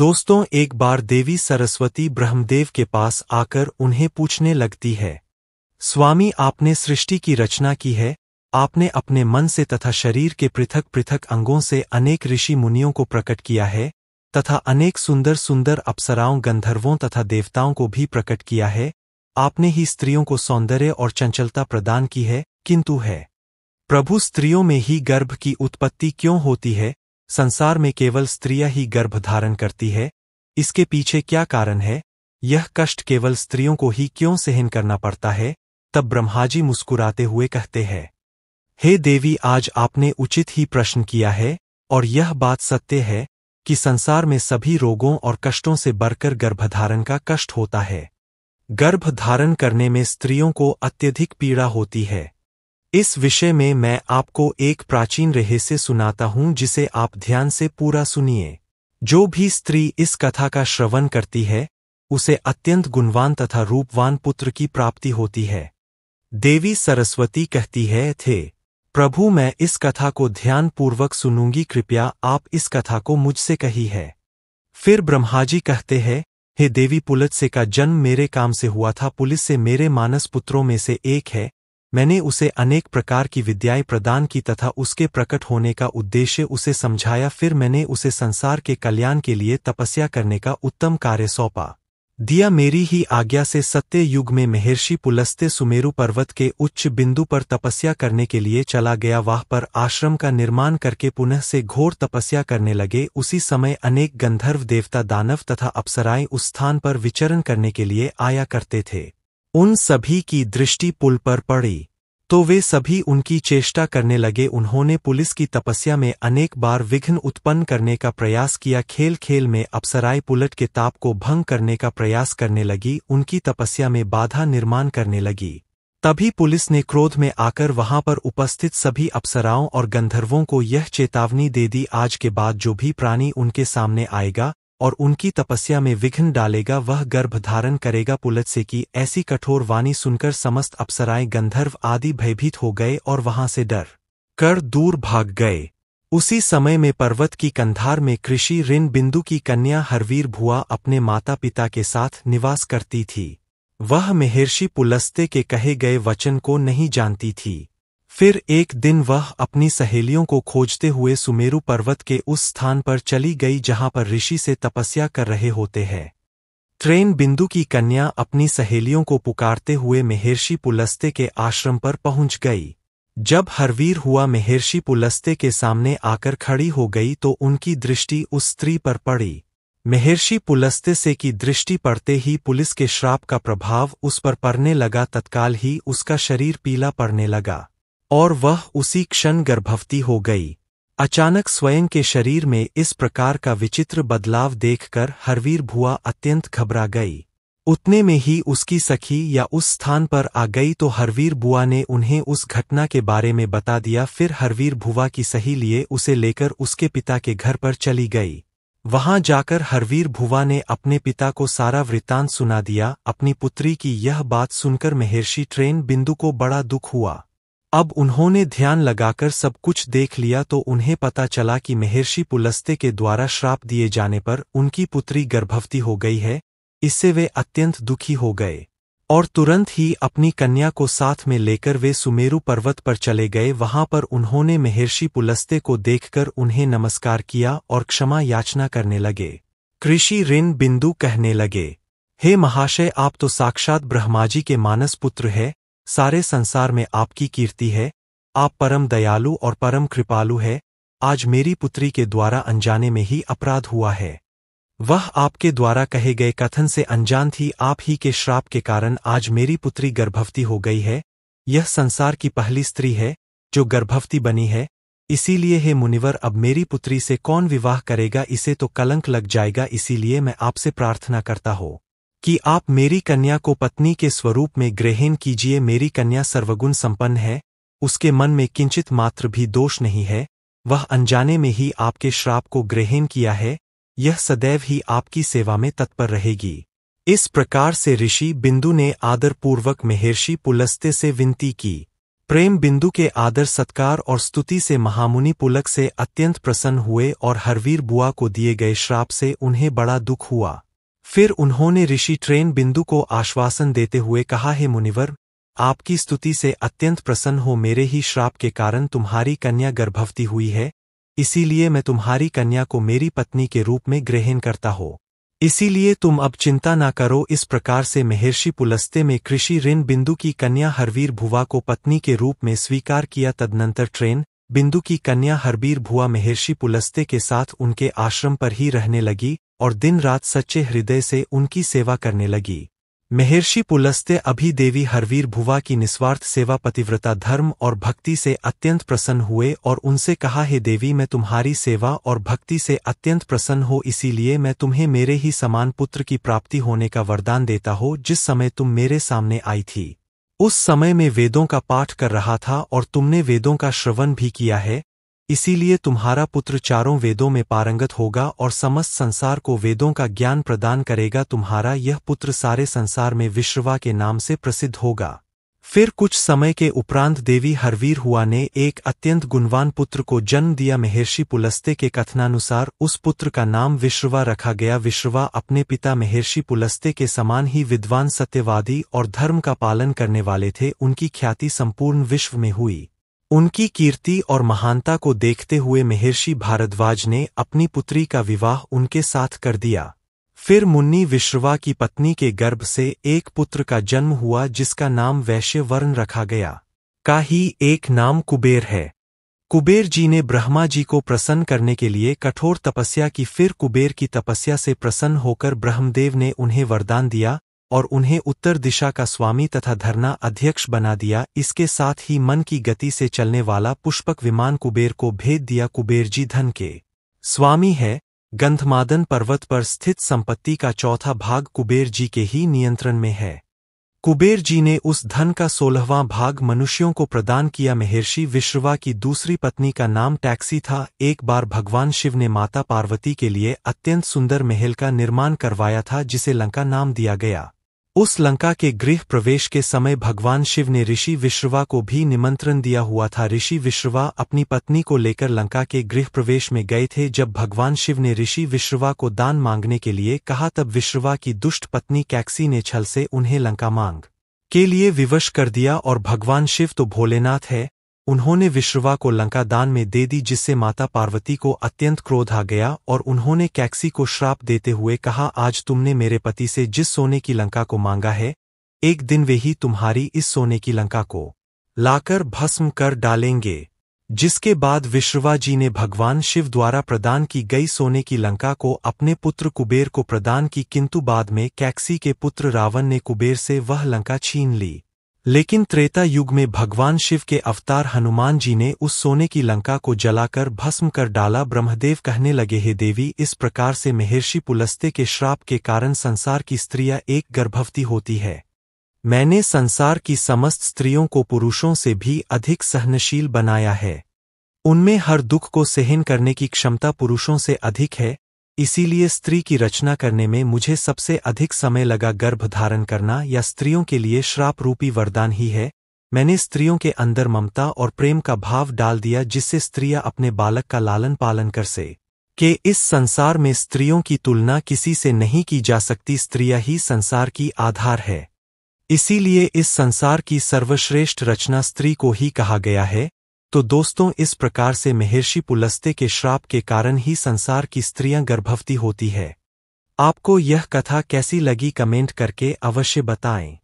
दोस्तों एक बार देवी सरस्वती ब्रह्मदेव के पास आकर उन्हें पूछने लगती है स्वामी आपने सृष्टि की रचना की है आपने अपने मन से तथा शरीर के पृथक पृथक अंगों से अनेक ऋषि मुनियों को प्रकट किया है तथा अनेक सुंदर सुंदर अप्सराओं गंधर्वों तथा देवताओं को भी प्रकट किया है आपने ही स्त्रियों को सौंदर्य और चंचलता प्रदान की है किंतु है प्रभु स्त्रियों में ही गर्भ की उत्पत्ति क्यों होती है संसार में केवल स्त्रियां ही गर्भ धारण करती है इसके पीछे क्या कारण है यह कष्ट केवल स्त्रियों को ही क्यों सहन करना पड़ता है तब ब्रह्माजी मुस्कुराते हुए कहते हैं हे देवी आज आपने उचित ही प्रश्न किया है और यह बात सत्य है कि संसार में सभी रोगों और कष्टों से बढ़कर गर्भधारण का कष्ट होता है गर्भ धारण करने में स्त्रियों को अत्यधिक पीड़ा होती है इस विषय में मैं आपको एक प्राचीन रहस्य सुनाता हूं जिसे आप ध्यान से पूरा सुनिए जो भी स्त्री इस कथा का श्रवण करती है उसे अत्यंत गुणवान तथा रूपवान पुत्र की प्राप्ति होती है देवी सरस्वती कहती है थे प्रभु मैं इस कथा को ध्यानपूर्वक सुनूंगी कृपया आप इस कथा को मुझसे कही है फिर ब्रह्माजी कहते हैं हे देवी पुलत्से का जन्म मेरे काम से हुआ था पुलिस से मेरे मानस पुत्रों में से एक है मैंने उसे अनेक प्रकार की विद्याएं प्रदान की तथा उसके प्रकट होने का उद्देश्य उसे समझाया फिर मैंने उसे संसार के कल्याण के लिए तपस्या करने का उत्तम कार्य सौंपा दिया मेरी ही आज्ञा से सत्य युग में महर्षि पुलस्ते सुमेरु पर्वत के उच्च बिंदु पर तपस्या करने के लिए चला गया वाह पर आश्रम का निर्माण करके पुनः से घोर तपस्या करने लगे उसी समय अनेक गंधर्व देवता दानव तथा अप्सराएं उस स्थान पर विचरण करने के लिए आया करते थे उन सभी की दृष्टि पुल पर पड़ी तो वे सभी उनकी चेष्टा करने लगे उन्होंने पुलिस की तपस्या में अनेक बार विघ्न उत्पन्न करने का प्रयास किया खेल खेल में अप्सराए पुलट के ताप को भंग करने का प्रयास करने लगी उनकी तपस्या में बाधा निर्माण करने लगी तभी पुलिस ने क्रोध में आकर वहां पर उपस्थित सभी अप्सराओं और गंधर्वों को यह चेतावनी दे दी आज के बाद जो भी प्राणी उनके सामने आएगा और उनकी तपस्या में विघ्न डालेगा वह गर्भ धारण करेगा पुलत से की ऐसी कठोर वाणी सुनकर समस्त अप्सराएं गंधर्व आदि भयभीत हो गए और वहां से डर कर दूर भाग गए उसी समय में पर्वत की कंधार में कृषि ऋण बिंदु की कन्या हरवीर भुआ अपने माता पिता के साथ निवास करती थी वह महर्षि पुलस्ते के कहे गए वचन को नहीं जानती थी फिर एक दिन वह अपनी सहेलियों को खोजते हुए सुमेरु पर्वत के उस स्थान पर चली गई जहां पर ऋषि से तपस्या कर रहे होते हैं ट्रेन बिंदु की कन्या अपनी सहेलियों को पुकारते हुए मेहर्षि पुलस्ते के आश्रम पर पहुंच गई जब हरवीर हुआ मेहर्षि पुलस्ते के सामने आकर खड़ी हो गई तो उनकी दृष्टि उस स्त्री पर पड़ी मेहर्षि पुलस्ते से की दृष्टि पड़ते ही पुलिस के श्राप का प्रभाव उस पर पड़ने लगा तत्काल ही उसका शरीर पीला पड़ने लगा और वह उसी क्षण गर्भवती हो गई अचानक स्वयं के शरीर में इस प्रकार का विचित्र बदलाव देखकर हरवीर भुआ अत्यंत घबरा गई उतने में ही उसकी सखी या उस स्थान पर आ गई तो हरवीर बुआ ने उन्हें उस घटना के बारे में बता दिया फिर हरवीर भुआ की सही लिए उसे लेकर उसके पिता के घर पर चली गई वहां जाकर हरवीर भुआ ने अपने पिता को सारा वृत्तांत सुना दिया अपनी पुत्री की यह बात सुनकर महर्षि ट्रेन बिंदु को बड़ा दुख हुआ अब उन्होंने ध्यान लगाकर सब कुछ देख लिया तो उन्हें पता चला कि महर्षि पुलस्ते के द्वारा श्राप दिए जाने पर उनकी पुत्री गर्भवती हो गई है इससे वे अत्यंत दुखी हो गए और तुरंत ही अपनी कन्या को साथ में लेकर वे सुमेरु पर्वत पर चले गए वहां पर उन्होंने महर्षि पुलस्ते को देखकर उन्हें नमस्कार किया और क्षमा याचना करने लगे कृषि ऋण बिंदु कहने लगे हे महाशय आप तो साक्षात ब्रह्माजी के मानस पुत्र है सारे संसार में आपकी कीर्ति है आप परम दयालु और परम कृपालु है आज मेरी पुत्री के द्वारा अनजाने में ही अपराध हुआ है वह आपके द्वारा कहे गए कथन से अनजान थी आप ही के श्राप के कारण आज मेरी पुत्री गर्भवती हो गई है यह संसार की पहली स्त्री है जो गर्भवती बनी है इसीलिए हे मुनिवर अब मेरी पुत्री से कौन विवाह करेगा इसे तो कलंक लग जाएगा इसीलिए मैं आपसे प्रार्थना करता हूँ कि आप मेरी कन्या को पत्नी के स्वरूप में ग्रहण कीजिए मेरी कन्या सर्वगुण संपन्न है उसके मन में किंचित मात्र भी दोष नहीं है वह अनजाने में ही आपके श्राप को ग्रहण किया है यह सदैव ही आपकी सेवा में तत्पर रहेगी इस प्रकार से ऋषि बिंदु ने आदरपूर्वक महर्षि पुलस्ते से विनती की प्रेम बिंदु के आदर सत्कार और स्तुति से महामुनि पुलक से अत्यंत प्रसन्न हुए और हरवीर बुआ को दिए गए श्राप से उन्हें बड़ा दुख हुआ फिर उन्होंने ऋषि ट्रेन बिंदु को आश्वासन देते हुए कहा हे मुनिवर आपकी स्तुति से अत्यंत प्रसन्न हो मेरे ही श्राप के कारण तुम्हारी कन्या गर्भवती हुई है इसीलिए मैं तुम्हारी कन्या को मेरी पत्नी के रूप में ग्रहण करता हो इसीलिए तुम अब चिंता ना करो इस प्रकार से महर्षि पुलस्ते में कृषि ऋण बिंदु की कन्या हरवीर भुवा को पत्नी के रूप में स्वीकार किया तदनंतर ट्रेन बिंदु की कन्या हरबीर भुआ महर्षि पुलस्ते के साथ उनके आश्रम पर ही रहने लगी और दिन रात सच्चे हृदय से उनकी सेवा करने लगी महर्षि पुलस्ते अभी देवी हरवीर भुवा की निस्वार्थ सेवा पतिव्रता धर्म और भक्ति से अत्यंत प्रसन्न हुए और उनसे कहा हे देवी मैं तुम्हारी सेवा और भक्ति से अत्यंत प्रसन्न हो इसीलिए मैं तुम्हें मेरे ही समान पुत्र की प्राप्ति होने का वरदान देता हो जिस समय तुम मेरे सामने आई थी उस समय में वेदों का पाठ कर रहा था और तुमने वेदों का श्रवण भी किया है इसीलिए तुम्हारा पुत्र चारों वेदों में पारंगत होगा और समस्त संसार को वेदों का ज्ञान प्रदान करेगा तुम्हारा यह पुत्र सारे संसार में विश्ववा के नाम से प्रसिद्ध होगा फिर कुछ समय के उपरांत देवी हरवीर हुआ ने एक अत्यंत गुणवान पुत्र को जन्म दिया महर्षि पुलस्ते के कथनानुसार उस पुत्र का नाम विश्रवा रखा गया विश्रवा अपने पिता महर्षि पुलस्ते के समान ही विद्वान सत्यवादी और धर्म का पालन करने वाले थे उनकी ख्याति संपूर्ण विश्व में हुई उनकी कीर्ति और महानता को देखते हुए महर्षि भारद्वाज ने अपनी पुत्री का विवाह उनके साथ कर दिया फिर मुन्नी विश्रवा की पत्नी के गर्भ से एक पुत्र का जन्म हुआ जिसका नाम वैश्यवर्ण रखा गया का ही एक नाम कुबेर है कुबेर जी ने ब्रह्मा जी को प्रसन्न करने के लिए कठोर तपस्या की फिर कुबेर की तपस्या से प्रसन्न होकर ब्रह्मदेव ने उन्हें वरदान दिया और उन्हें उत्तर दिशा का स्वामी तथा धरना अध्यक्ष बना दिया इसके साथ ही मन की गति से चलने वाला पुष्पक विमान कुबेर को भेद दिया कुबेर जी धन के स्वामी है गंधमादन पर्वत पर स्थित संपत्ति का चौथा भाग कुबेर जी के ही नियंत्रण में है कुबेर जी ने उस धन का सोलहवां भाग मनुष्यों को प्रदान किया महर्षि विश्रवा की दूसरी पत्नी का नाम टैक्सी था एक बार भगवान शिव ने माता पार्वती के लिए अत्यंत सुंदर महल का निर्माण करवाया था जिसे लंका नाम दिया गया उस लंका के गृह प्रवेश के समय भगवान शिव ने ऋषि विश्रवा को भी निमंत्रण दिया हुआ था ऋषि विश्रवा अपनी पत्नी को लेकर लंका के गृह प्रवेश में गए थे जब भगवान शिव ने ऋषि विश्रवा को दान मांगने के लिए कहा तब विश्रवा की दुष्ट पत्नी कैक्सी ने छल से उन्हें लंका मांग के लिए विवश कर दिया और भगवान शिव तो भोलेनाथ है उन्होंने विश्रवा को लंका दान में दे दी जिससे माता पार्वती को अत्यंत क्रोध आ गया और उन्होंने कैक्सी को श्राप देते हुए कहा आज तुमने मेरे पति से जिस सोने की लंका को मांगा है एक दिन वे ही तुम्हारी इस सोने की लंका को लाकर भस्म कर डालेंगे जिसके बाद विश्रवा जी ने भगवान शिव द्वारा प्रदान की गई सोने की लंका को अपने पुत्र कुबेर को प्रदान की किंतु बाद में कैक्सी के पुत्र रावण ने कुबेर से वह लंका छीन ली लेकिन त्रेता युग में भगवान शिव के अवतार हनुमान जी ने उस सोने की लंका को जलाकर भस्म कर डाला ब्रह्मदेव कहने लगे हे देवी इस प्रकार से महर्षि पुलस्ते के श्राप के कारण संसार की स्त्रियां एक गर्भवती होती है मैंने संसार की समस्त स्त्रियों को पुरुषों से भी अधिक सहनशील बनाया है उनमें हर दुख को सहन करने की क्षमता पुरुषों से अधिक है इसीलिए स्त्री की रचना करने में मुझे सबसे अधिक समय लगा गर्भ धारण करना या स्त्रियों के लिए श्राप रूपी वरदान ही है मैंने स्त्रियों के अंदर ममता और प्रेम का भाव डाल दिया जिससे स्त्रियां अपने बालक का लालन पालन कर से कि इस संसार में स्त्रियों की तुलना किसी से नहीं की जा सकती स्त्रियां ही संसार की आधार है इसीलिए इस संसार की सर्वश्रेष्ठ रचना स्त्री को ही कहा गया है तो दोस्तों इस प्रकार से महर्षि पुलस्ते के श्राप के कारण ही संसार की स्त्रियां गर्भवती होती है आपको यह कथा कैसी लगी कमेंट करके अवश्य बताएं